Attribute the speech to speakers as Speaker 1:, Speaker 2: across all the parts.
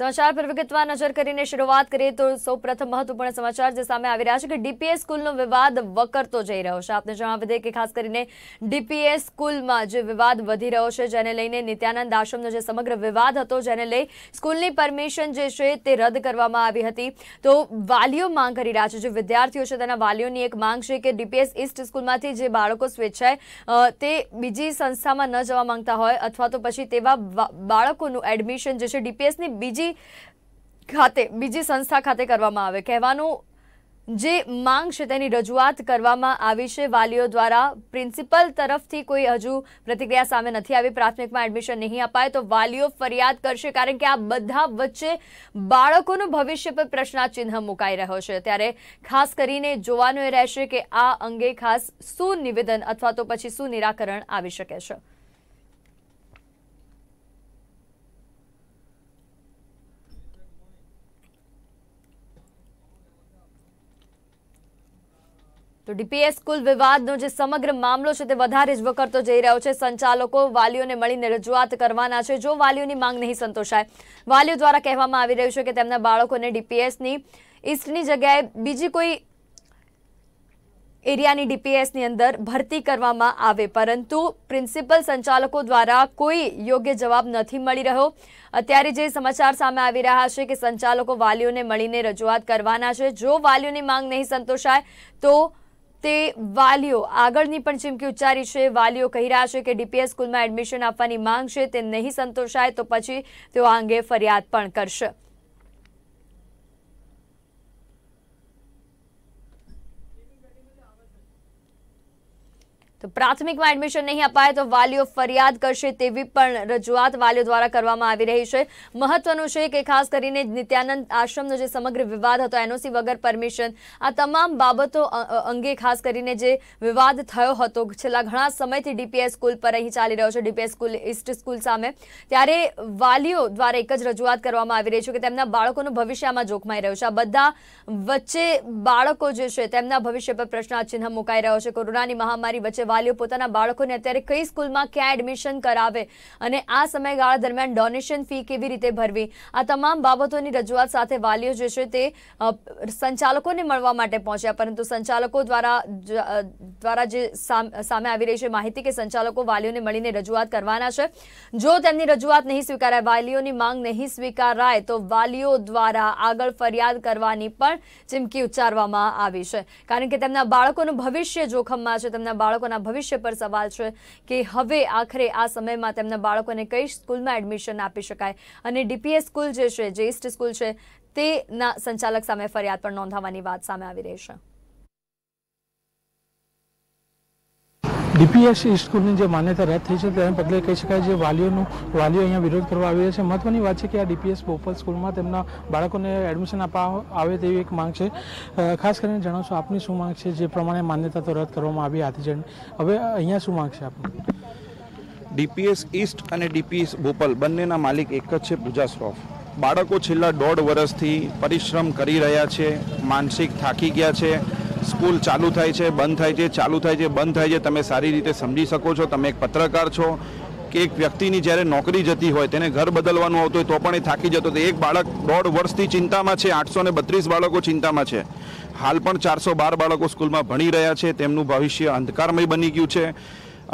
Speaker 1: સમાચાર પર વિગતવાર નજર કરીને શરૂઆત કરીએ તો સૌ પ્રથમ મહત્વપૂર્ણ સમાચાર જે સામે આવી રહ્યા છે કે ડીપીએસ સ્કૂલનો વિવાદ વકરતો જઈ રહ્યો છે આપને જણાવી દઈએ કે ખાસ કરીને ડીપીએસ સ્કૂલમાં જે વિવાદ વધી રહ્યો છે જેને લઈને નિત્યાનંદ આશ્રમનો જે સમગ્ર વિવાદ હતો જેને લઈ સ્કૂલની પરમિશન જે છે તે રદ કરવામાં આવી હતી તો વાલીઓ માંગ કરી રહ્યા છે જે વિદ્યાર્થીઓ છે તેના વાલીઓની એક માંગ છે કે ડીપીએસ ઈસ્ટ સ્કૂલમાંથી જે બાળકો સ્વેચ્છાએ તે બીજી સંસ્થામાં ન જવા માંગતા હોય અથવા તો પછી તેવા બાળકોનું એડમિશન જે છે ડીપીએસની બીજી ખાતે બીજી સંસ્થા ખાતે કરવામાં આવે કહેવાનું જે માંગ છે તેની રજૂઆત કરવામાં આવી છે વાલીઓ દ્વારા પ્રિન્સિપલ તરફથી કોઈ હજુ પ્રતિક્રિયા સામે નથી આવી પ્રાથમિકમાં એડમિશન નહીં અપાય તો વાલીઓ ફરિયાદ કરશે કારણ કે આ બધા વચ્ચે બાળકોનું ભવિષ્ય પર પ્રશ્નાચિહ્ન મુકાઈ રહ્યો છે ત્યારે ખાસ કરીને જોવાનું એ રહેશે કે આ અંગે ખાસ શું નિવેદન અથવા તો પછી શું નિરાકરણ આવી શકે છે તો ડીપીએસ સ્કૂલ વિવાદનો જે સમગ્ર મામલો છે તે વધારે જ વકરતો જઈ રહ્યો છે સંચાલકો વાલીઓને મળીને રજૂઆત કરવાના છે જો વાલીઓની માંગ નહીં સંતોષાય વાલીઓ દ્વારા કહેવામાં આવી રહ્યું છે કે તેમના બાળકોને ડીપીએસની ઈસ્ટની જગ્યાએ બીજી કોઈ એરિયાની ડીપીએસની અંદર ભરતી કરવામાં આવે પરંતુ પ્રિન્સિપલ સંચાલકો દ્વારા કોઈ યોગ્ય જવાબ નથી મળી રહ્યો અત્યારે જે સમાચાર સામે આવી રહ્યા છે કે સંચાલકો વાલીઓને મળીને રજૂઆત કરવાના છે જો વાલીઓની માંગ નહીં સંતોષાય તો તે વાલીઓ આગળની પણ ચીમકી ઉચ્ચારી છે વાલીઓ કહી રહ્યા છે કે ડીપીએસ સ્કૂલમાં એડમિશન આપવાની માંગ છે તે નહીં સંતોષાય તો પછી તેઓ આ અંગે ફરિયાદ પણ કરશે તો પ્રાથમિકમાં એડમિશન નહીં અપાય તો વાલીઓ ફરિયાદ કરશે તેવી પણ રજૂઆત વાલીઓ દ્વારા કરવામાં આવી રહી છે મહત્વનું છે કે ખાસ કરીને નિત્યાનંદ આશ્રમનો જે સમગ્ર વિવાદ હતો એનઓસી વગર પરમિશન આ તમામ બાબતો અંગે ખાસ કરીને જે વિવાદ થયો હતો છેલ્લા ઘણા સમયથી ડીપીએસ સ્કૂલ પર અહીં ચાલી રહ્યો છે ડીપીએસ સ્કૂલ ઈસ્ટ સ્કૂલ સામે ત્યારે વાલીઓ દ્વારા એક જ રજૂઆત કરવામાં આવી રહી છે કે તેમના બાળકોનું ભવિષ્યમાં જોખમાઈ રહ્યું છે આ બધા વચ્ચે બાળકો જે છે તેમના ભવિષ્ય પર પ્રશ્નાર્થ ચિહ્ન મુકાઈ રહ્યો છે કોરોનાની મહામારી વચ્ચે વાલીઓ પોતાના બાળકોને અત્યારે કઈ સ્કૂલમાં ક્યાં એડમિશન કરાવે અને આ સમયગાળા દરમિયાન ડોનેશન ફી કેવી રીતે ભરવી આ તમામ બાબતોની રજૂઆત સાથે વાલીઓ જે છે તે સંચાલકોને મળવા માટે પહોંચ્યા પરંતુ સંચાલકો દ્વારા દ્વારા જે સામે આવી રહી છે માહિતી કે સંચાલકો વાલીઓને મળીને રજૂઆત કરવાના છે જો તેમની રજૂઆત નહીં સ્વીકારાય વાલીઓની માંગ નહીં સ્વીકારાય તો વાલીઓ દ્વારા આગળ ફરિયાદ કરવાની પણ ચીમકી ઉચ્ચારવામાં આવી છે કારણ કે તેમના બાળકોનું ભવિષ્ય જોખમમાં છે તેમના બાળકોના તેમના ભવિષ્ય પર સવાલ છે કે હવે આખરે આ સમયમાં તેમના બાળકોને કઈ સ્કૂલમાં એડમિશન આપી શકાય અને ડીપીએસ સ્કૂલ જે છે જે ઈસ્ટ સ્કૂલ છે તેના સંચાલક સામે ફરિયાદ પણ નોંધાવવાની વાત સામે આવી રહી છે
Speaker 2: ડીપીએસસી સ્કૂલની જે માન્યતા રદ થઈ છે તેને પગલે કહી શકાય જે વાલીઓનું વાલીઓ અહીંયા વિરોધ કરવા આવી રહ્યા છે મહત્વની વાત છે કે આ ડીપીએસ બોપલ સ્કૂલમાં તેમના બાળકોને એડમિશન આપવા આવે તેવી એક માંગ છે ખાસ કરીને જણાવશો આપની શું માંગ છે જે પ્રમાણે માન્યતા તો રદ કરવામાં આવી હતી જેને હવે અહીંયા શું માંગ છે આપની
Speaker 3: ડીપીએસ ઈસ્ટ અને ડીપીએસ બોપલ બંનેના માલિક એક જ છે પૂજા શ્રોફ બાળકો છેલ્લા દોઢ વર્ષથી પરિશ્રમ કરી રહ્યા છે માનસિક થાકી ગયા છે સ્કૂલ ચાલુ થાય છે બંધ થાય છે ચાલુ થાય છે બંધ થાય છે તમે સારી રીતે સમજી શકો છો તમે એક પત્રકાર છો કે એક વ્યક્તિની જ્યારે નોકરી જતી હોય તેને ઘર બદલવાનું આવતું હોય તો પણ એ થાકી જતો એક બાળક દોઢ વર્ષથી ચિંતામાં છે આઠસો ને બત્રીસ બાળકો ચિંતામાં છે હાલ પણ ચારસો બાર બાળકો સ્કૂલમાં ભણી રહ્યા છે તેમનું ભવિષ્ય અંધકારમય બની ગયું છે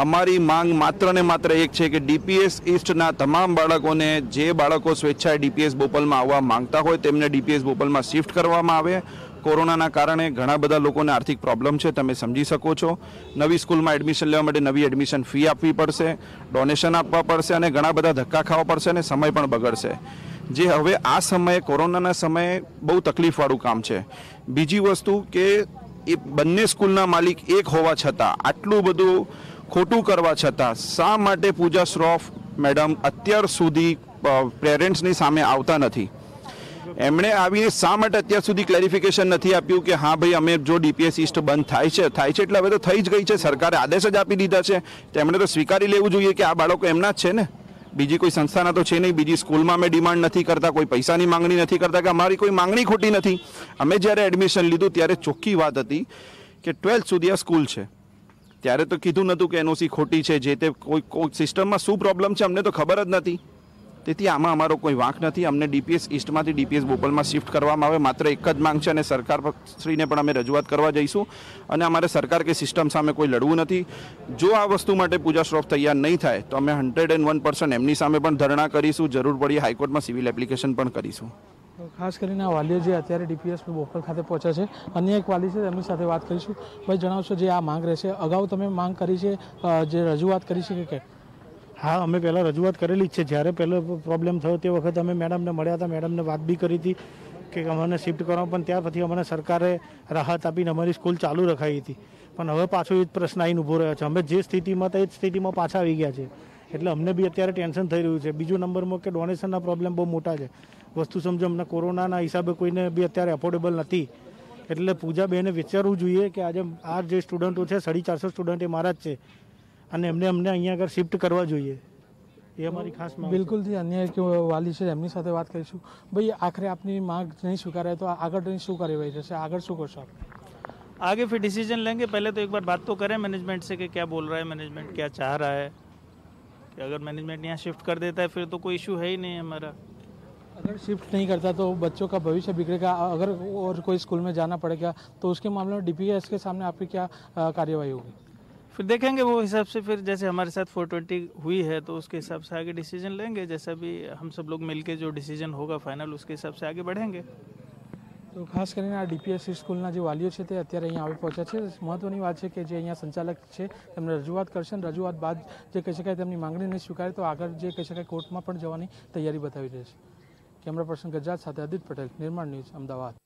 Speaker 3: અમારી માંગ માત્ર ને માત્ર એક છે કે ડીપીએસ ઇસ્ટના તમામ બાળકોને જે બાળકો સ્વેચ્છાએ ડીપીએસ બોપલમાં આવવા માંગતા હોય તેમને ડીપીએસ બોપલમાં શિફ્ટ કરવામાં આવે કોરોનાના કારણે ઘણા બધા લોકોને આર્થિક પ્રોબ્લેમ છે તમે સમજી શકો છો નવી સ્કૂલમાં એડમિશન લેવા માટે નવી એડમિશન ફી આપવી પડશે ડોનેશન આપવા પડશે અને ઘણા બધા ધક્કા ખાવા પડશે અને સમય પણ બગડશે જે હવે આ સમયે કોરોનાના સમયે બહુ તકલીફવાળું કામ છે બીજી વસ્તુ કે એ બંને સ્કૂલના માલિક એક હોવા છતાં આટલું બધું ખોટું કરવા છતાં શા માટે પૂજા શ્રોફ મેડમ અત્યાર સુધી પેરેન્ટ્સની સામે આવતા નથી એમણે આવીને શા માટે અત્યાર સુધી ક્લેરિફિકેશન નથી આપ્યું કે હા ભાઈ અમે જો ડીપીએસ ઇસ્ટ બંધ થાય છે થાય છે એટલે હવે તો થઈ જ ગઈ છે સરકારે આદેશ જ આપી દીધા છે તેમણે તો સ્વીકારી લેવું જોઈએ કે આ બાળકો એમના જ છે ને બીજી કોઈ સંસ્થાના તો છે નહીં બીજી સ્કૂલમાં અમે ડિમાન્ડ નથી કરતા કોઈ પૈસાની માંગણી નથી કરતા કે અમારી કોઈ માંગણી ખોટી નથી અમે જ્યારે એડમિશન લીધું ત્યારે ચોખ્ખી વાત હતી કે ટ્વેલ્થ સુધી આ સ્કૂલ છે ત્યારે તો કીધું નહોતું કે એનઓસી ખોટી છે જે તે કોઈ સિસ્ટમમાં શું પ્રોબ્લેમ છે અમને તો ખબર જ નથી તેથી આમાં અમારો કોઈ વાંક નથી અમને ડીપીએસ ઈસ્ટમાંથી ડીપીએસ બોપલમાં શિફ્ટ કરવામાં આવે માત્ર એક જ માંગ છે અને સરકાર સરકારશ્રીને પણ અમે રજૂઆત કરવા જઈશું અને અમારે સરકાર કે સિસ્ટમ સામે કોઈ લડવું નથી જો આ વસ્તુ માટે પૂજા શ્રોફ તૈયાર નહીં થાય તો અમે હંડ્રેડ એન્ડ વન પર્સન્ટ એમની સામે પણ ધરણા કરીશું જરૂર પડી હાઈકોર્ટમાં સિવિલ એપ્લિકેશન પણ કરીશું
Speaker 2: ખાસ કરીને આ વાલીઓ જે અત્યારે ડીપીએસ બોપલ ખાતે પહોંચ્યા છે અન્ય એક વાલી છે એમની સાથે વાત કરીશું ભાઈ જણાવશો જે આ માંગ રહેશે અગાઉ તમે માંગ કરી છે જે રજૂઆત કરી છે કે હા અમે પહેલાં રજૂઆત કરેલી જ છે જ્યારે પહેલો પ્રોબ્લેમ થયો તે વખત અમે મેડમને મળ્યા હતા મેડમને વાત બી કરી હતી કે અમને શિફ્ટ કરવા પણ ત્યાર પછી અમને સરકારે રાહત આપીને અમારી સ્કૂલ ચાલુ રખાઈ હતી પણ હવે પાછો એ જ પ્રશ્ન આવીને ઊભો રહ્યો છે અમે જે સ્થિતિમાં હતા એ જ સ્થિતિમાં પાછા આવી ગયા છે એટલે અમને બી અત્યારે ટેન્શન થઈ રહ્યું છે બીજો નંબરમાં કે ડોનેશનના પ્રોબ્લેમ બહુ મોટા છે વસ્તુ સમજો અમને કોરોનાના હિસાબે કોઈને બી અત્યારે એફોર્ડેબલ નથી એટલે પૂજા પૂજાબેને વિચારવું જોઈએ કે આજે આ જે સ્ટુડન્ટો છે સાડી ચારસો સ્ટુડન્ટ એ મારા જ છે અને એમને અમને અહીંયા આગળ मांग કરવા જોઈએ आगे फिर डिसीजन लेंगे पहले तो एक बार बात तो करें मैनेजमेंट से कि क्या बोल रहा है मैनेजमेंट क्या चाह रहा है कि अगर मैनेजमेंट यहाँ शिफ्ट कर देता है फिर तो कोई इशू है ही नहीं हमारा अगर शिफ्ट नहीं करता तो बच्चों का भविष्य बिगड़ेगा अगर और कोई स्कूल में जाना पड़ेगा तो उसके मामले में डीपीएस के सामने आपकी क्या कार्यवाही होगी तो देखेंगे वो हिसाब से फिर जैसे हमारे साथ 420 हुई है तो उसके हिसाब से आगे डिसीजन लेंगे जैसा भी हम सब लोग मिलकर जो डिसीजन होगा फाइनल उसके हिसाब से आगे बढ़ेंगे तो खास કરીને आरडीपीएस स्कूलના જે વાલીઓ છે તે અત્યારે અહીં આવી પહોંચ્યા છે મહત્વની વાત છે કે જે અહીંયા સંચાલક છે તેમણે રજુઆત કરશું રજુઆત બાદ જે કઈ શકે તેમની માંગણી ન સ્વીકારે તો આગળ જે કઈ શકે કોર્ટમાં પણ જવાની તૈયારી બતાવી છે કેમેરા パーソン ગજત સાથે આદિત પટેલ નિર્માણ ન્યૂઝ અમદાવાદ